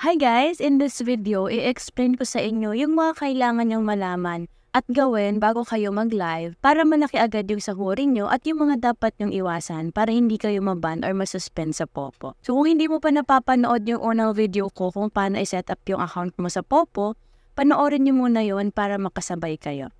Hi guys! In this video, i-explain ko sa inyo yung mga kailangan niyong malaman at gawin bago kayo mag-live para malaki agad yung sahurin nyo at yung mga dapat nyong iwasan para hindi kayo maban or masuspend sa Popo. So kung hindi mo pa napapanood yung unang video ko kung paano i-set up yung account mo sa Popo, panoorin nyo muna yon para makasabay kayo.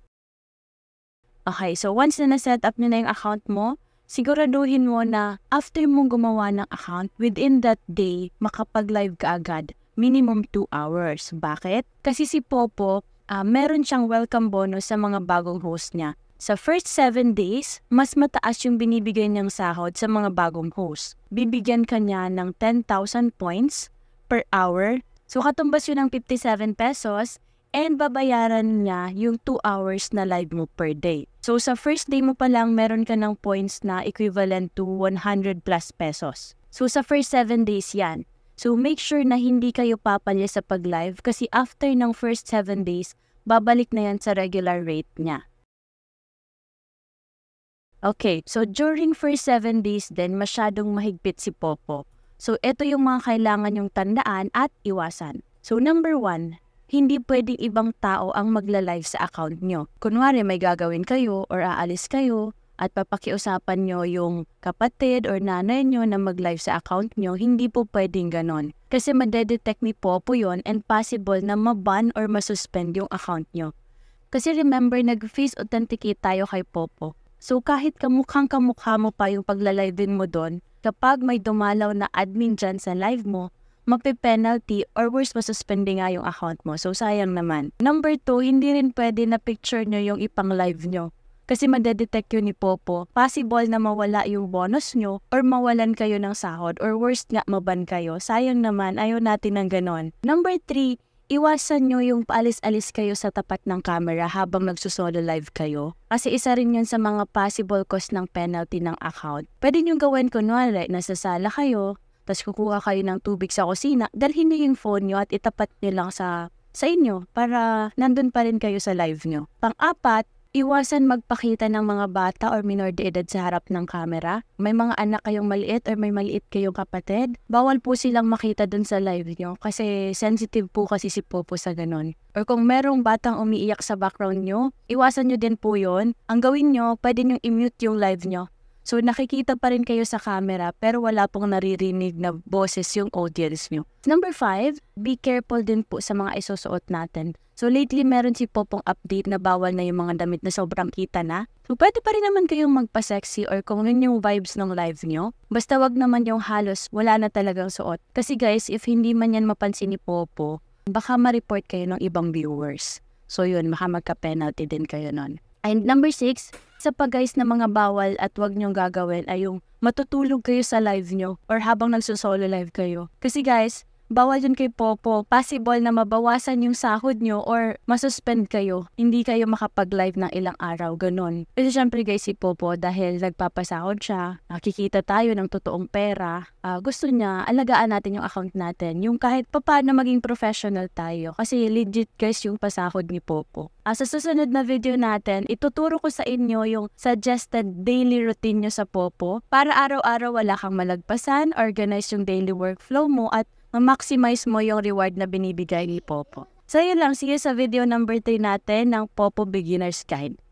Okay, so once na na-set up nyo na yung account mo, siguraduhin mo na after mong gumawa ng account, within that day, makapag-live ka agad minimum 2 hours. Bakit? Kasi si Popo, uh, meron siyang welcome bonus sa mga bagong host niya. Sa first 7 days, mas mataas yung binibigay niyang sahod sa mga bagong host. Bibigyan kanya ng 10,000 points per hour. So katumbas yun ng 57 pesos and babayaran niya yung 2 hours na live mo per day. So sa first day mo pa lang, meron ka ng points na equivalent to 100 plus pesos. So sa first 7 days yan. So make sure na hindi kayo papalya sa pag-live kasi after ng first 7 days, babalik na yan sa regular rate niya. Okay, so during first 7 days then masyadong mahigpit si Popo. So ito yung mga kailangan yung tandaan at iwasan. So number 1, hindi pwedeng ibang tao ang magla-live sa account nyo. Kunwari may gagawin kayo or aalis kayo, at papakiusapan nyo yung kapatid or nanay nyo na mag-live sa account nyo, hindi po pwedeng ganon. Kasi madedetect ni Popo yon and possible na maban or masuspend yung account nyo. Kasi remember, nag-face authenticate tayo kay Popo. So kahit kamukhang kamukha mo pa yung paglalay din mo doon, kapag may dumalaw na admin dyan sa live mo, mape-penalty or worse, masuspend nga yung account mo. So sayang naman. Number 2, hindi rin pwede na picture nyo yung ipang live nyo kasi madedetect yun ni Popo, possible na mawala yung bonus nyo or mawalan kayo ng sahod or worst nga maban kayo. Sayang naman, ayaw natin ng ganon. Number 3, iwasan nyo yung paalis-alis kayo sa tapat ng camera habang nagsusolo live kayo. Kasi isa rin yun sa mga possible cost ng penalty ng account. Pwede nyo gawin kunwari, nasa sala kayo, tapos kukuha kayo ng tubig sa kusina, dalhin nyo yung phone nyo at itapat nyo lang sa sa inyo para nandun pa rin kayo sa live nyo. Pang-apat, Iwasan magpakita ng mga bata or minor de edad sa harap ng camera. May mga anak kayong maliit or may maliit kayong kapatid. Bawal po silang makita dun sa live nyo kasi sensitive po kasi si Popo sa ganon. Or kung merong batang umiiyak sa background nyo, iwasan nyo din po yon. Ang gawin nyo, pwede nyo i-mute yung live nyo So nakikita pa rin kayo sa camera pero wala pong naririnig na boses yung audience nyo. Number five, be careful din po sa mga isusuot natin. So lately meron si Popong update na bawal na yung mga damit na sobrang kita na. So pwede pa rin naman kayong magpa-sexy or kung yun yung vibes ng live nyo. Basta wag naman yung halos wala na talagang suot. Kasi guys, if hindi man yan mapansin ni Popo, baka ma-report kayo ng ibang viewers. So yun, baka magka-penalty din kayo nun. And number six, sa pa guys na mga bawal at wag nyong gagawin ay yung matutulog kayo sa live nyo or habang nagsosolo live kayo. Kasi guys, bawal yun kay Popo. Possible na mabawasan yung sahod nyo or masuspend kayo. Hindi kayo makapag-live ng ilang araw, ganun. Kasi syempre guys, si Popo dahil nagpapasahod siya, nakikita tayo ng totoong pera, uh, gusto niya alagaan natin yung account natin. Yung kahit papaano maging professional tayo. Kasi legit guys yung pasahod ni Popo. Uh, sa susunod na video natin, ituturo ko sa inyo yung suggested daily routine nyo sa Popo para araw-araw wala kang malagpasan, organize yung daily workflow mo at ma-maximize mo yung reward na binibigay ni Popo. So lang, sige sa video number 3 natin ng Popo Beginner's Guide.